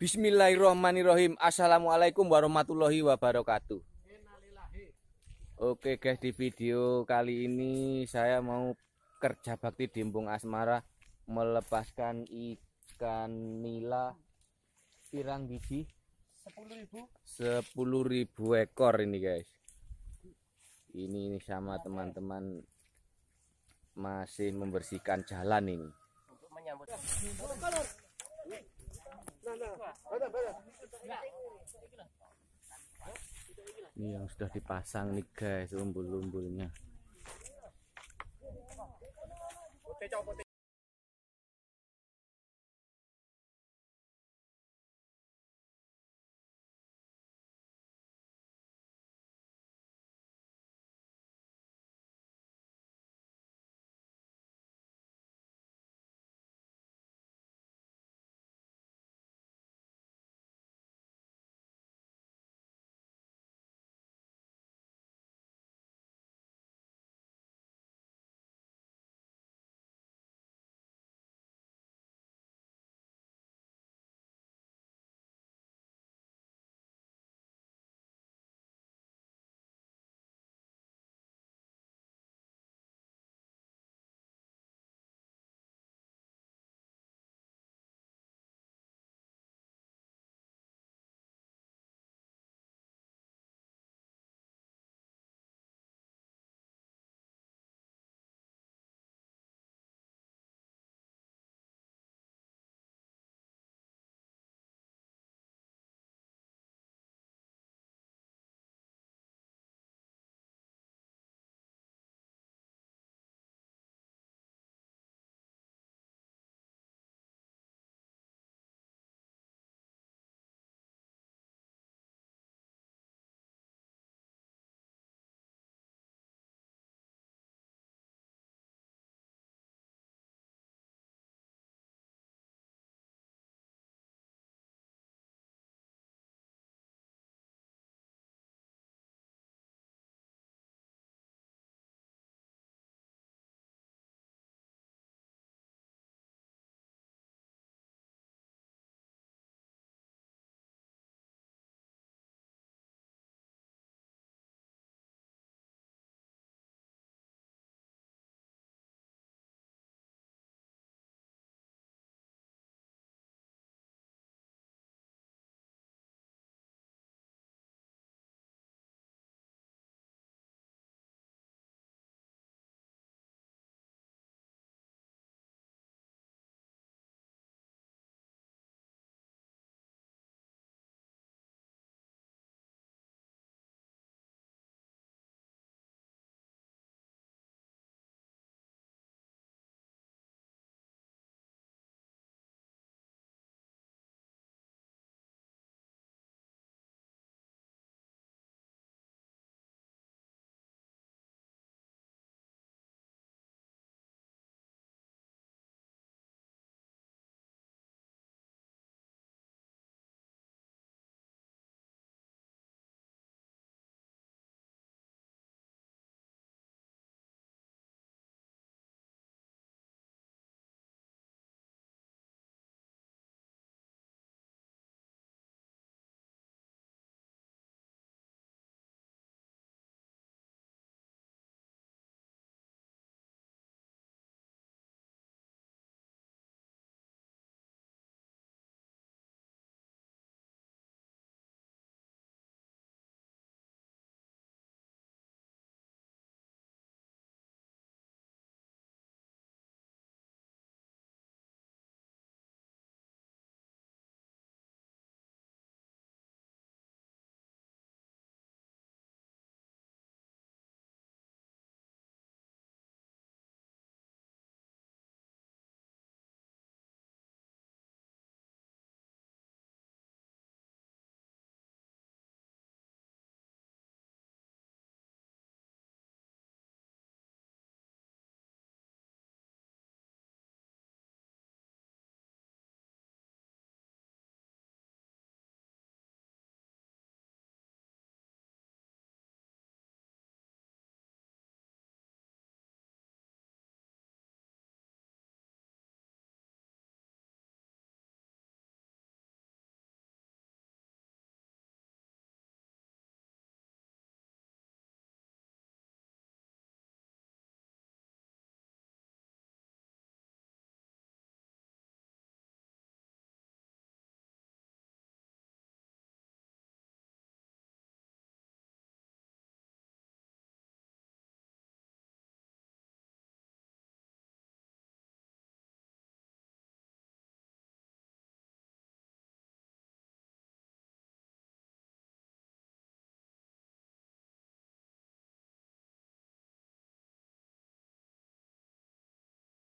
Bismillahirrahmanirrahim. Assalamualaikum warahmatullahi wabarakatuh. Oke guys, di video kali ini saya mau kerja bakti dimbung asmara melepaskan ikan nila pirang biji 10.000 ribu ekor ini guys. Ini sama teman-teman masih membersihkan jalan ini. Ini yang sudah dipasang nih guys umbul-umbulnya.